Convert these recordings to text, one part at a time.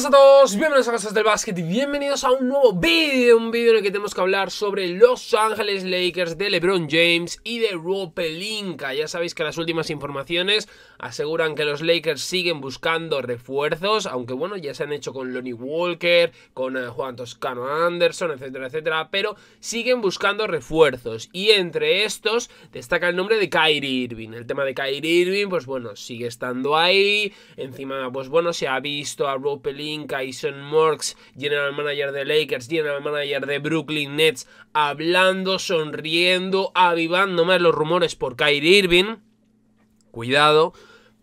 ¡Hola a todos, bienvenidos a Casas del Básquet y bienvenidos a un nuevo vídeo, un vídeo en el que tenemos que hablar sobre Los Ángeles Lakers de LeBron James y de Rob Pelinka. Ya sabéis que las últimas informaciones aseguran que los Lakers siguen buscando refuerzos, aunque bueno, ya se han hecho con Lonnie Walker, con eh, Juan Toscano Anderson, etcétera, etcétera, pero siguen buscando refuerzos y entre estos destaca el nombre de Kyrie Irving. El tema de Kyrie Irving, pues bueno, sigue estando ahí, encima, pues bueno, se ha visto a Rob Pelinka Pelinka y Marks, general manager de Lakers, general manager de Brooklyn Nets, hablando, sonriendo, avivando más los rumores por Kyrie Irving. Cuidado.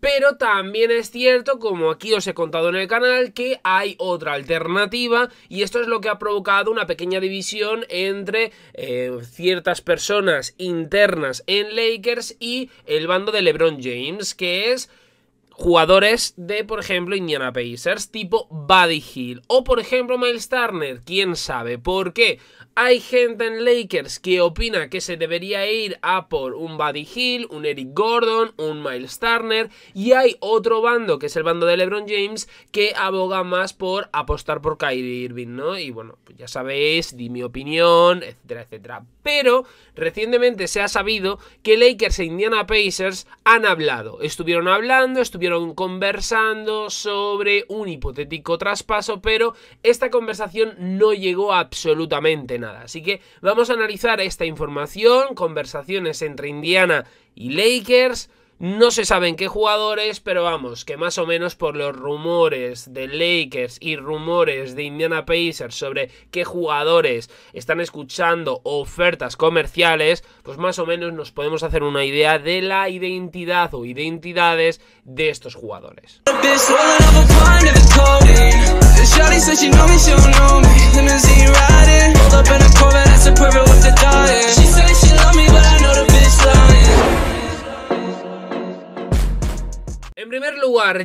Pero también es cierto, como aquí os he contado en el canal, que hay otra alternativa y esto es lo que ha provocado una pequeña división entre eh, ciertas personas internas en Lakers y el bando de LeBron James, que es jugadores de, por ejemplo, Indiana Pacers, tipo Buddy Hill o, por ejemplo, Miles Turner, quién sabe por qué. Hay gente en Lakers que opina que se debería ir a por un Buddy Hill, un Eric Gordon, un Miles Turner y hay otro bando, que es el bando de LeBron James, que aboga más por apostar por Kyrie Irving, ¿no? Y bueno, pues ya sabéis, di mi opinión, etcétera, etcétera pero recientemente se ha sabido que Lakers e Indiana Pacers han hablado. Estuvieron hablando, estuvieron conversando sobre un hipotético traspaso, pero esta conversación no llegó a absolutamente nada. Así que vamos a analizar esta información, conversaciones entre Indiana y Lakers no se saben qué jugadores, pero vamos, que más o menos por los rumores de Lakers y rumores de Indiana Pacers sobre qué jugadores están escuchando ofertas comerciales, pues más o menos nos podemos hacer una idea de la identidad o identidades de estos jugadores.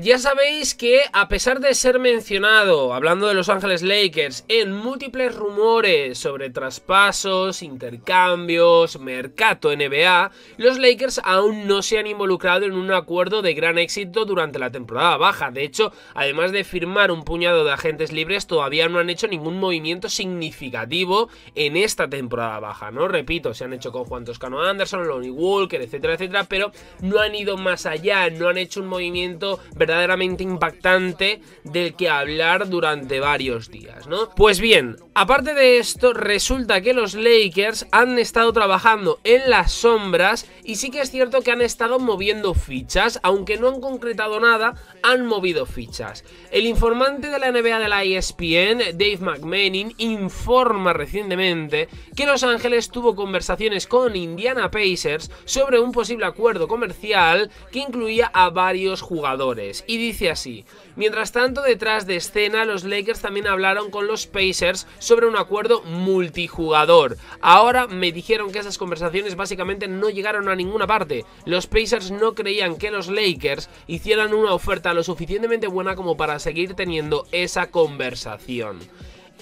ya sabéis que a pesar de ser mencionado, hablando de Los Ángeles Lakers, en múltiples rumores sobre traspasos, intercambios, mercado NBA, los Lakers aún no se han involucrado en un acuerdo de gran éxito durante la temporada baja. De hecho, además de firmar un puñado de agentes libres, todavía no han hecho ningún movimiento significativo en esta temporada baja, ¿no? Repito, se han hecho con Juan Toscano Anderson, Lonnie Walker, etcétera, etcétera, pero no han ido más allá, no han hecho un movimiento verdaderamente impactante del que hablar durante varios días, ¿no? Pues bien, aparte de esto, resulta que los Lakers han estado trabajando en las sombras y sí que es cierto que han estado moviendo fichas, aunque no han concretado nada, han movido fichas. El informante de la NBA de la ESPN, Dave McManning informa recientemente que Los Ángeles tuvo conversaciones con Indiana Pacers sobre un posible acuerdo comercial que incluía a varios jugadores y dice así, mientras tanto detrás de escena los Lakers también hablaron con los Pacers sobre un acuerdo multijugador. Ahora me dijeron que esas conversaciones básicamente no llegaron a ninguna parte. Los Pacers no creían que los Lakers hicieran una oferta lo suficientemente buena como para seguir teniendo esa conversación.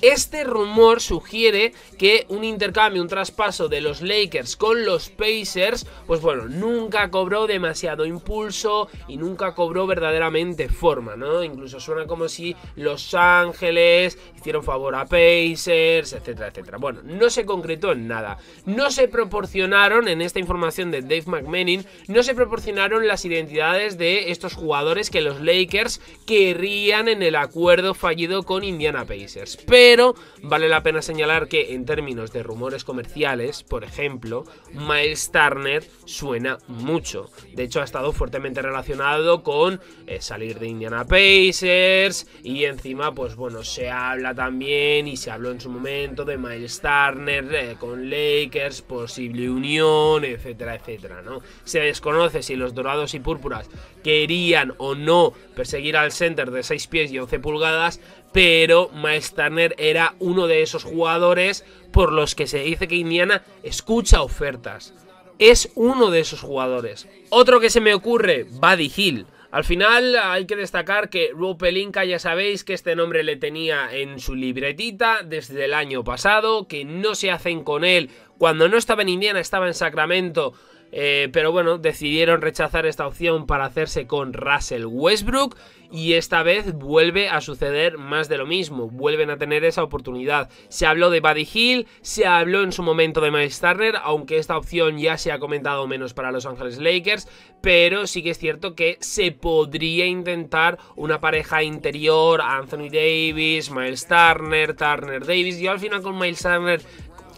Este rumor sugiere que un intercambio, un traspaso de los Lakers con los Pacers, pues bueno, nunca cobró demasiado impulso y nunca cobró verdaderamente forma, ¿no? Incluso suena como si Los Ángeles hicieron favor a Pacers, etcétera, etcétera. Bueno, no se concretó en nada. No se proporcionaron, en esta información de Dave McMenin, no se proporcionaron las identidades de estos jugadores que los Lakers Querían en el acuerdo fallido con Indiana Pacers. Pero pero vale la pena señalar que en términos de rumores comerciales, por ejemplo, Miles Turner suena mucho. De hecho, ha estado fuertemente relacionado con eh, salir de Indiana Pacers y encima, pues bueno, se habla también y se habló en su momento de Miles Turner eh, con Lakers, posible unión, etcétera, etcétera, ¿no? Se desconoce si los dorados y púrpuras querían o no perseguir al center de 6 pies y 11 pulgadas, pero Maestarner era uno de esos jugadores por los que se dice que Indiana escucha ofertas. Es uno de esos jugadores. Otro que se me ocurre, Buddy Hill. Al final hay que destacar que Rupelinka ya sabéis que este nombre le tenía en su libretita desde el año pasado, que no se hacen con él. Cuando no estaba en Indiana estaba en Sacramento eh, pero bueno, decidieron rechazar esta opción para hacerse con Russell Westbrook y esta vez vuelve a suceder más de lo mismo, vuelven a tener esa oportunidad. Se habló de Buddy Hill, se habló en su momento de Miles Turner, aunque esta opción ya se ha comentado menos para Los Ángeles Lakers, pero sí que es cierto que se podría intentar una pareja interior, Anthony Davis, Miles Turner, Turner Davis, y al final con Miles Turner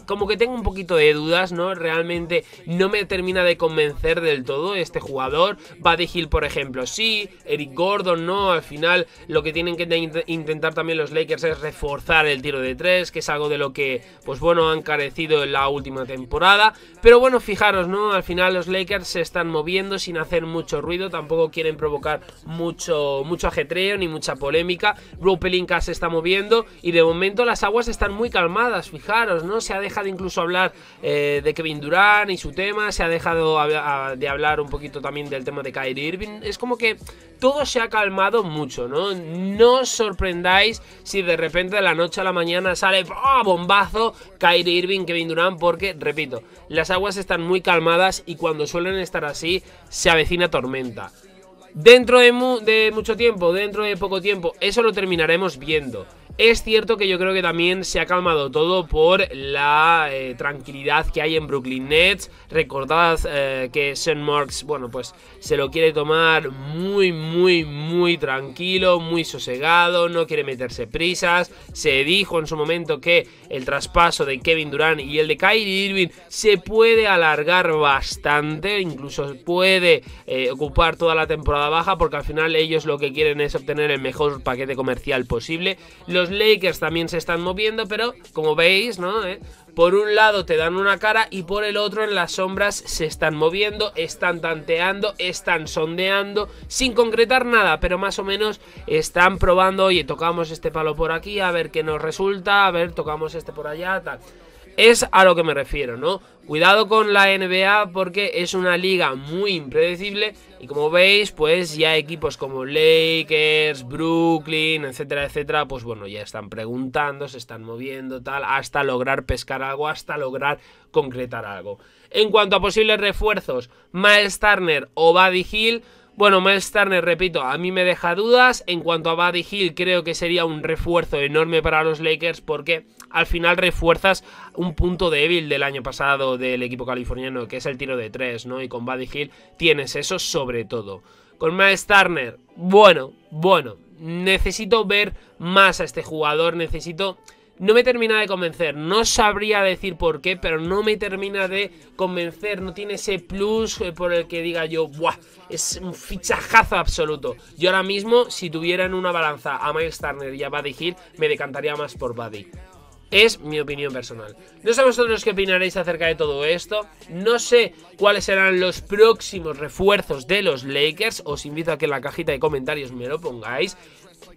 como que tengo un poquito de dudas, ¿no? Realmente no me termina de convencer del todo este jugador. Buddy Hill, por ejemplo, sí. Eric Gordon, no. Al final, lo que tienen que intentar también los Lakers es reforzar el tiro de tres, que es algo de lo que, pues bueno, han carecido en la última temporada. Pero bueno, fijaros, ¿no? Al final, los Lakers se están moviendo sin hacer mucho ruido. Tampoco quieren provocar mucho, mucho ajetreo ni mucha polémica. Ropelinka se está moviendo y de momento las aguas están muy calmadas. Fijaros, ¿no? Se ha dejado de incluso hablar eh, de Kevin Durán y su tema, se ha dejado de hablar un poquito también del tema de Kyrie Irving. Es como que todo se ha calmado mucho, ¿no? No os sorprendáis si de repente de la noche a la mañana sale bombazo Kyrie Irving, Kevin Durán, porque, repito, las aguas están muy calmadas y cuando suelen estar así se avecina tormenta. Dentro de mucho tiempo, dentro de poco tiempo, eso lo terminaremos viendo. Es cierto que yo creo que también se ha calmado todo por la eh, tranquilidad que hay en Brooklyn Nets. Recordad eh, que Sean Marks, bueno, pues se lo quiere tomar muy, muy, muy tranquilo, muy sosegado, no quiere meterse prisas. Se dijo en su momento que el traspaso de Kevin Durant y el de Kyrie Irving se puede alargar bastante, incluso puede eh, ocupar toda la temporada baja, porque al final ellos lo que quieren es obtener el mejor paquete comercial posible. Los Lakers también se están moviendo, pero como veis, ¿no? Eh, por un lado te dan una cara y por el otro en las sombras se están moviendo, están tanteando, están sondeando, sin concretar nada, pero más o menos están probando, oye, tocamos este palo por aquí, a ver qué nos resulta, a ver, tocamos este por allá, tal. Es a lo que me refiero, ¿no? Cuidado con la NBA porque es una liga muy impredecible y como veis, pues ya equipos como Lakers, Brooklyn, etcétera, etcétera, pues bueno, ya están preguntando, se están moviendo, tal, hasta lograr pescar algo, hasta lograr concretar algo. En cuanto a posibles refuerzos, Miles Turner o Buddy Hill, bueno, Miles Turner, repito, a mí me deja dudas. En cuanto a Buddy Hill, creo que sería un refuerzo enorme para los Lakers porque al final refuerzas un punto débil del año pasado del equipo californiano, que es el tiro de tres, ¿no? Y con Buddy Hill tienes eso sobre todo. Con Miles Turner, bueno, bueno, necesito ver más a este jugador, necesito... No me termina de convencer, no sabría decir por qué, pero no me termina de convencer, no tiene ese plus eh, por el que diga yo, ¡buah! Es un fichajazo absoluto. Yo ahora mismo, si tuvieran una balanza a Miles Turner y a Buddy Hill, me decantaría más por Buddy. Es mi opinión personal. No sé vosotros qué opinaréis acerca de todo esto. No sé cuáles serán los próximos refuerzos de los Lakers. Os invito a que en la cajita de comentarios me lo pongáis.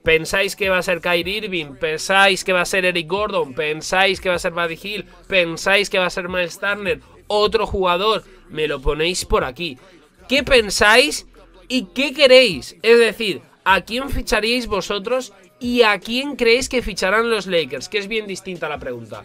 ¿Pensáis que va a ser Kyrie Irving? ¿Pensáis que va a ser Eric Gordon? ¿Pensáis que va a ser Buddy Hill? ¿Pensáis que va a ser Miles Turner? ¿Otro jugador? Me lo ponéis por aquí. ¿Qué pensáis y qué queréis? Es decir, ¿A quién ficharíais vosotros y a quién creéis que ficharán los Lakers? Que es bien distinta la pregunta.